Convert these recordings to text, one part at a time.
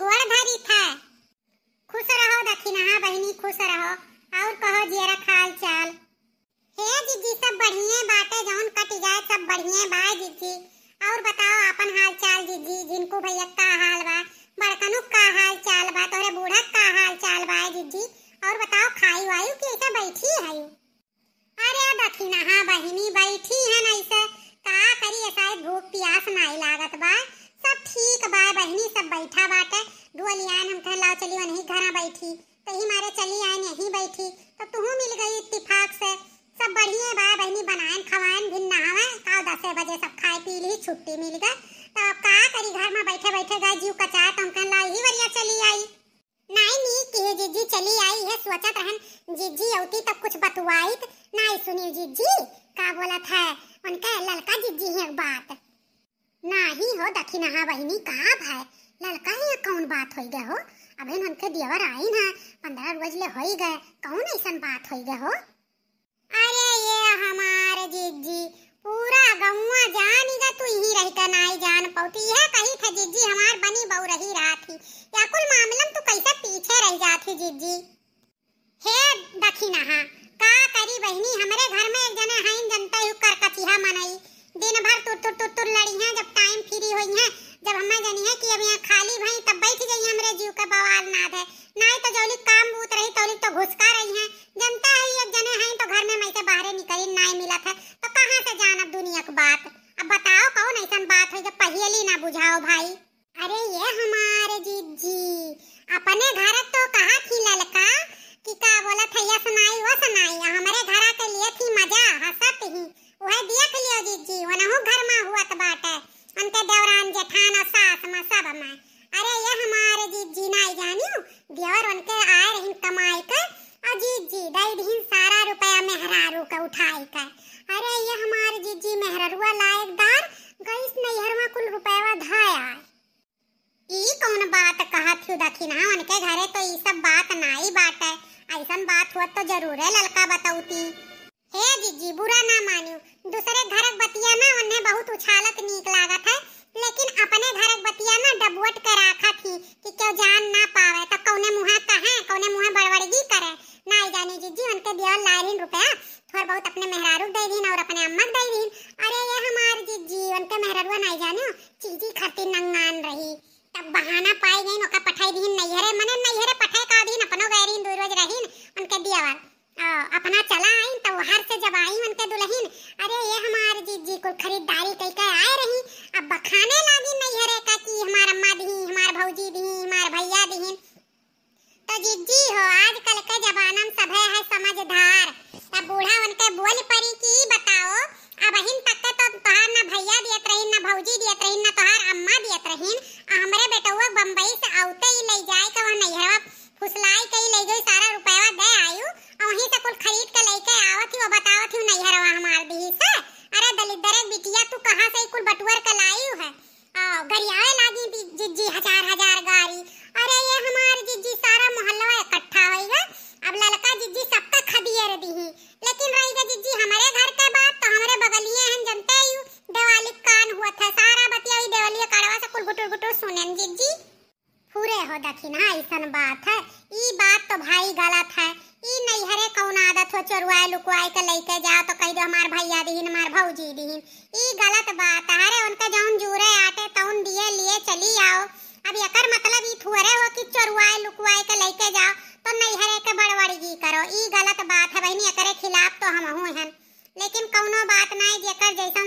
गोड़धारी था खुश रहो दखिनहा बहिनी खुश रहो और कहो जियरा खाल चाल हे जीजी सब बढ़िया बाटे जौन कट जाए सब बढ़िया बा जीजी और बताओ अपन हाल चाल जीजी जिनको भैया का हाल बा बड़कनु का हाल चाल बा तोरे बूढ़ा का हाल चाल बा जीजी चली आन यहीं बैठी तो तुहू मिल गई इत्तेफाक से सब बढ़िया बा बहनी बनान खवान भी नहावे का दस बजे सब खाए पी ली छुट्टी मिल गई तो अब का करी घर में बैठे बैठे गए जीव कचा तुम तो कह लाई ही बढ़िया चली आई नहीं नी के जीजी चली आई है सोचत रहन जीजी औती तब कुछ बतवाई नहीं सुनी जीजी का बोलत है उनका ललका जीजी है बात नहीं हो दखी नहा बहनी का भाई ललका ये कौन बात हो गया हो अबे के देवर आई ना पंद्रह रोज ले हो गए कौन ऐसा बात हो गए हो अरे ये हमारे जीत जी पूरा गौवा जान ही तू ही रही का नाई जान पाती है कही था जीत जी हमार बनी बऊ रही रहा थी या कुल मामले में तू कैसे पीछे रह जाती जीत जी हे दखिना हा का करी बहनी हमारे घर में एक जने हाइन जनता यू कचिहा मनाई दिन भर तुर तुर तुर ऐसा बात हुआ तो जरूर है ललका बताऊ थी हे जीजी बुरा ना मानियो दूसरे घरक बतिया ना उन्हें बहुत उछालत नीक लागत है लेकिन अपने घरक बतिया ना डबुअट कर राखा थी कि क्यों जान ना पावे तो कौने मुहा कहे कौने मुहा बड़बड़गी करे ना जानी जीजी उनके दिया लाइन रुपया थोड़ा बहुत अपने मेहरारू दे दीन और अपने अम्मा दे दीन अरे ये हमारे जीजी उनके मेहरारू ना जानो चीजी खाती नंगान रही तब बहाना पाई गई नोका पठाई दीन नैहरे मने नैहरे पठाई का दीन अपनो गैरीन दू रोज रहीन उनके वाल अपना चला आई तो हर से जब आई उनके दुल्हीन अरे ये हमारे जी जी को खरीदारी कई कई आए रही अब बखाने लागी नैहरे का कि हमारा अम्मा दी हमारे भौजी दी हमारे भैया दी तो जी जी हो आजकल के जमाना में सब है समझदार तब बूढ़ा उनके बोल पड़ी की बताओ अब हिन तक तो तोहार ना भैया दियत रही ना भौजी दियत रही ना तोहार हो दखी ना ऐसा बात है ई बात तो भाई गलत है ई नहीं हरे कौन आदत हो चोरुआए लुकुआए के लेके जाओ तो कह दो हमार भैया दीन हमार भौजी दीन ई गलत बात है अरे उनके जौन जूरे आते तौन दिए लिए चली आओ अब एकर मतलब ई थुरे हो कि चोरुआए लुकुआए के लेके जाओ तो नहीं हरे के बड़बड़गी करो ई गलत बात है बहनी एकरे खिलाफ तो हम हूं हैं लेकिन कौनो बात नहीं जेकर जैसा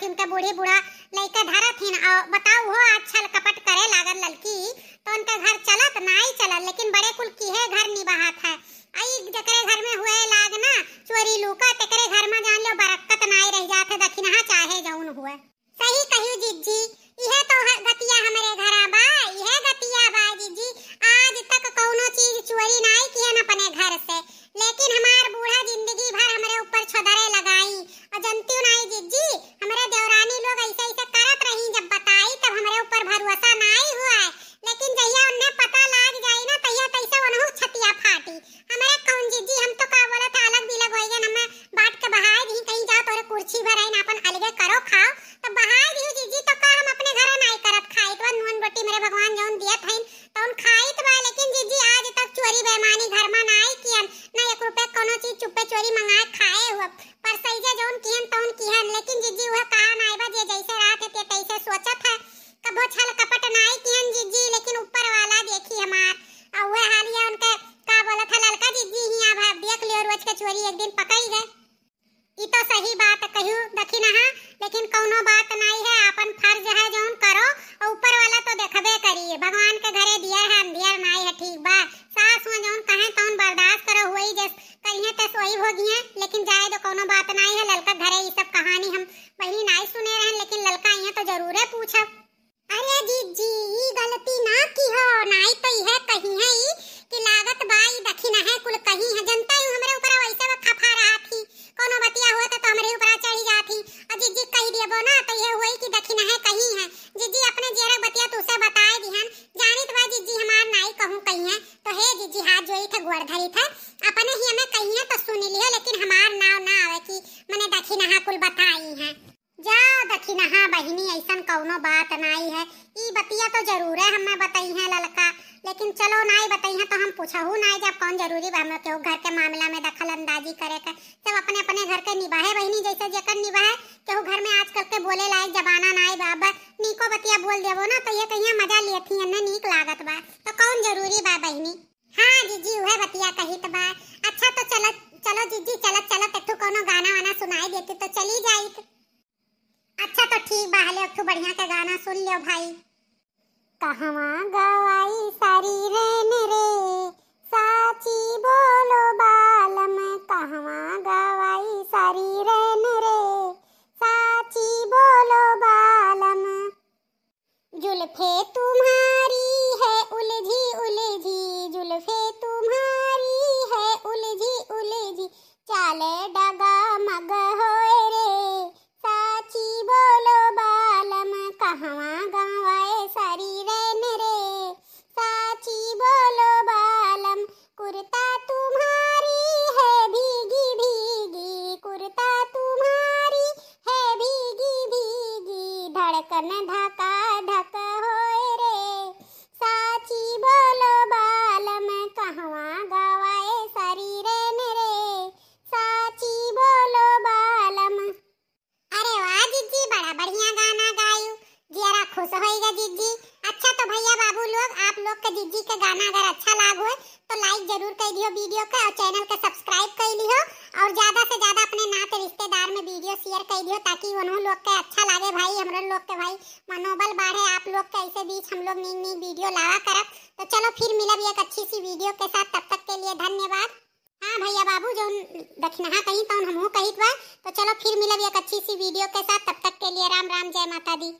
काफी उनका बूढ़ी बूढ़ा लड़का धरा थी ना बताओ हो अच्छा कपट करे लागल लड़की तो उनका घर चलत नहीं चलत लेकिन बड़े कुल की है घर निभात है आई जकरे घर में हुए लाग ना चोरी लुका तकरे घर में घर में ना आई कियन ना एक रुपए कोनो चीज चुपे चोरी मंगा खाए हुआ पर सईजा जोन कियन तौन कियन लेकिन जीजी वह कहा ना आइबा जे जैसे रात है ते तैसे सोचत है कबो छल कपट ना आई कियन जीजी लेकिन ऊपर वाला देखी हमार और वह हालिया उनके का बोला था ललका जीजी ही आ अब देख लियो रोज के चोरी एक दिन पकड़ी गए ई तो सही बात कहियो दखी ना लेकिन कोनो बात नहीं है अपन फर्ज है जोन करो ऊपर वाला तो देखबे करिए भगवान के घरे दिया है अंधियार नहीं है ठीक बात सास में जोन अरदास करो हुई जस कहीं तस वही होगी लेकिन जाए तो कोनो बात नहीं है ललका घरे ही सब कोनो बात नहीं है ई बतिया तो जरूर है हमें बताई है ललका लेकिन चलो नहीं बताई है तो हम पूछा पूछहू नहीं जब कौन जरूरी बा हमें केहू घर के मामला में दखल अंदाजी करे का सब अपने अपने घर के निभाए बहनी जैसे जेकर निभाए केहू घर में आजकल के बोले लायक जमाना नाई बाबा नीको बतिया बोल देवो ना तो ये कहिया मजा लिए थी है नीक लागत बा तो कौन जरूरी बा बहनी हाँ जीजी उहे बतिया कही तो बा अच्छा तो चलो चलो जीजी चलो चलो तक तू कोनो गाना वाना सुनाई देती तो चली जाई अच्छा तो ठीक बाहले हले एक तो बढ़िया का गाना सुन लियो भाई कहां गवाई सारी रहने रे रहेगा जीत अच्छा तो भैया बाबू लोग आप लोग का जीत का गाना अगर अच्छा लाग हो तो लाइक जरूर कर दियो वीडियो का और चैनल का सब्सक्राइब कर लियो और ज्यादा से ज्यादा अपने नाते रिश्तेदार में वीडियो शेयर कर दियो ताकि उन्होंने लोग का अच्छा लागे भाई हमरे लोग के भाई मनोबल बढ़े आप लोग का ऐसे बीच हम लोग नई नई वीडियो लावा करब तो चलो फिर मिला भी एक अच्छी सी वीडियो के साथ तब तक के लिए धन्यवाद हाँ भैया बाबू जो दक्षिणा कहीं तो हम कही तो, तो चलो फिर मिला भी एक अच्छी सी वीडियो के साथ तब तक के लिए राम राम जय माता दी